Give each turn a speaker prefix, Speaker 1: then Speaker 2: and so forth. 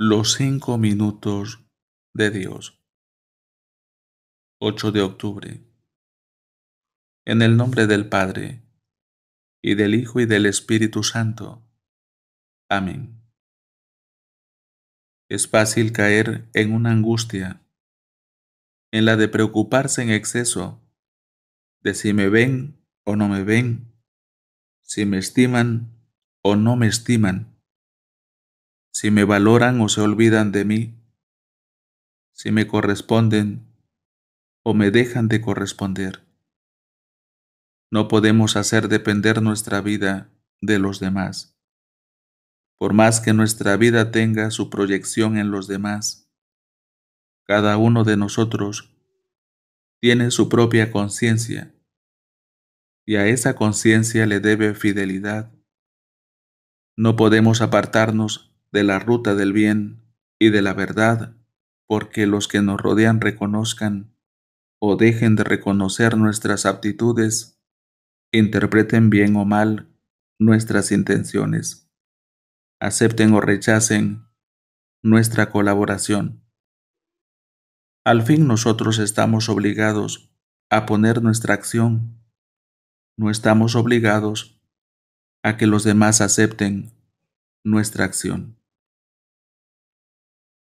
Speaker 1: Los cinco minutos de
Speaker 2: Dios. 8 de octubre. En el nombre del Padre, y del Hijo y del Espíritu Santo. Amén. Es fácil caer en una angustia, en la de preocuparse en exceso, de si me ven o no me ven, si me estiman o no me estiman si me valoran o se olvidan de mí, si me corresponden o me dejan de corresponder. No podemos hacer depender nuestra vida de los demás. Por más que nuestra vida tenga su proyección en los demás, cada uno de nosotros tiene su propia conciencia y a esa conciencia le debe fidelidad. No podemos apartarnos de la ruta del bien y de la verdad, porque los que nos rodean reconozcan o dejen de reconocer nuestras aptitudes, interpreten bien o mal nuestras intenciones, acepten o rechacen nuestra colaboración. Al fin nosotros estamos obligados a poner nuestra acción. No estamos obligados a que los demás acepten nuestra acción.